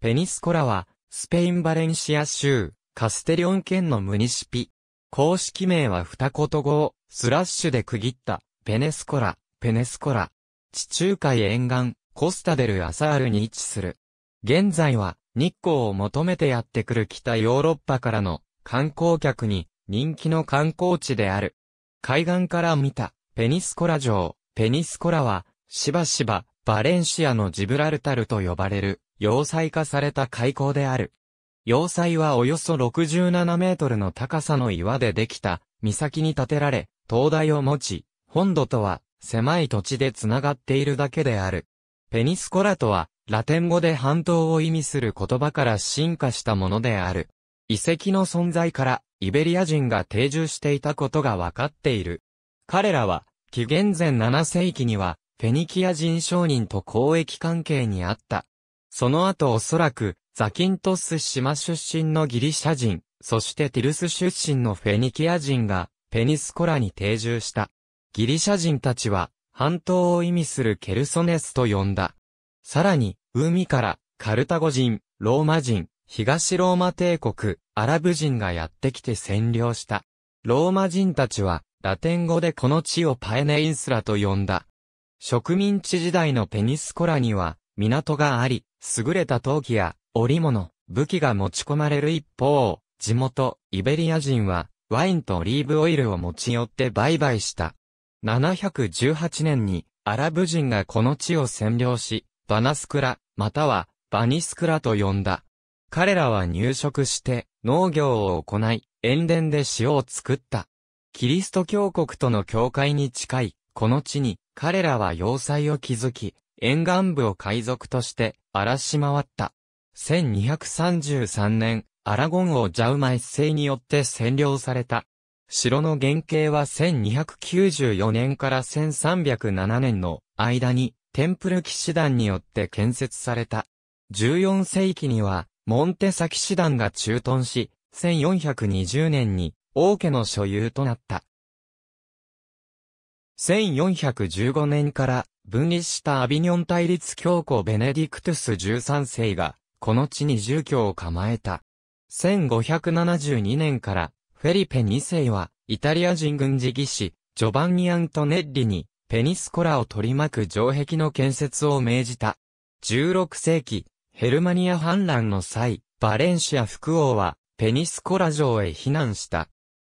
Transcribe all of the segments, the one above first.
ペニスコラは、スペイン・バレンシア州、カステリオン県のムニシピ。公式名は二言語を、スラッシュで区切った、ペネスコラ、ペネスコラ。地中海沿岸、コスタデル・アサールに位置する。現在は、日光を求めてやってくる北ヨーロッパからの観光客に人気の観光地である。海岸から見たペニスコラ城、ペニスコラはしばしばバレンシアのジブラルタルと呼ばれる。要塞化された海溝である。要塞はおよそ67メートルの高さの岩でできた、岬に建てられ、灯台を持ち、本土とは狭い土地で繋がっているだけである。ペニスコラとは、ラテン語で半島を意味する言葉から進化したものである。遺跡の存在から、イベリア人が定住していたことがわかっている。彼らは、紀元前7世紀には、フェニキア人商人と交易関係にあった。その後おそらく、ザキントス島出身のギリシャ人、そしてティルス出身のフェニキア人が、ペニスコラに定住した。ギリシャ人たちは、半島を意味するケルソネスと呼んだ。さらに、海から、カルタゴ人、ローマ人、東ローマ帝国、アラブ人がやってきて占領した。ローマ人たちは、ラテン語でこの地をパエネインスラと呼んだ。植民地時代のペニスコラには、港があり、優れた陶器や織物、武器が持ち込まれる一方、地元、イベリア人は、ワインとオリーブオイルを持ち寄って売買した。718年に、アラブ人がこの地を占領し、バナスクラ、または、バニスクラと呼んだ。彼らは入植して、農業を行い、塩田で塩を作った。キリスト教国との境界に近い、この地に、彼らは要塞を築き、沿岸部を海賊として、荒らし回った。1233年、アラゴン王ジャウマ一世によって占領された。城の原型は1294年から1307年の間にテンプル騎士団によって建設された。14世紀にはモンテサ騎士団が駐屯し、1420年に王家の所有となった。1415年から分立したアビニョン対立教皇ベネディクトゥス13世が、この地に住居を構えた。1572年から、フェリペ2世は、イタリア人軍事技師、ジョバンニ・アントネッリに、ペニスコラを取り巻く城壁の建設を命じた。16世紀、ヘルマニア反乱の際、バレンシア副王は、ペニスコラ城へ避難した。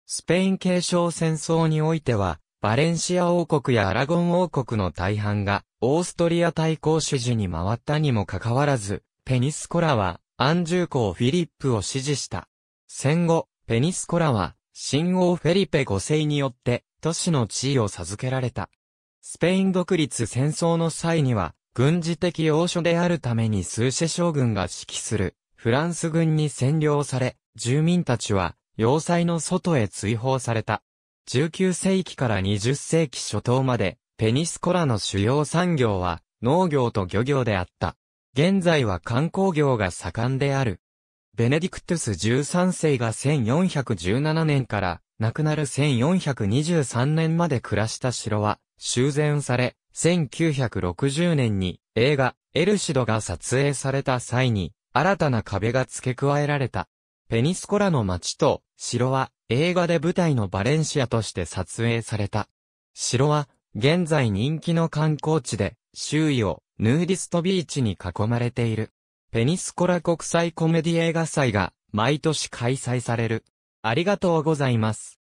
スペイン継承戦争においては、バレンシア王国やアラゴン王国の大半が、オーストリア対抗主持に回ったにもかかわらず、ペニスコラは、アンジュー公フィリップを支持した。戦後、ペニスコラは、新王フェリペ5世によって、都市の地位を授けられた。スペイン独立戦争の際には、軍事的要所であるためにスーシェ将軍が指揮する、フランス軍に占領され、住民たちは、要塞の外へ追放された。19世紀から20世紀初頭まで、ペニスコラの主要産業は、農業と漁業であった。現在は観光業が盛んである。ベネディクトゥス13世が1417年から亡くなる1423年まで暮らした城は修繕され、1960年に映画エルシドが撮影された際に新たな壁が付け加えられた。ペニスコラの町と城は映画で舞台のバレンシアとして撮影された。城は現在人気の観光地で周囲をヌーディストビーチに囲まれている。ペニスコラ国際コメディ映画祭が毎年開催される。ありがとうございます。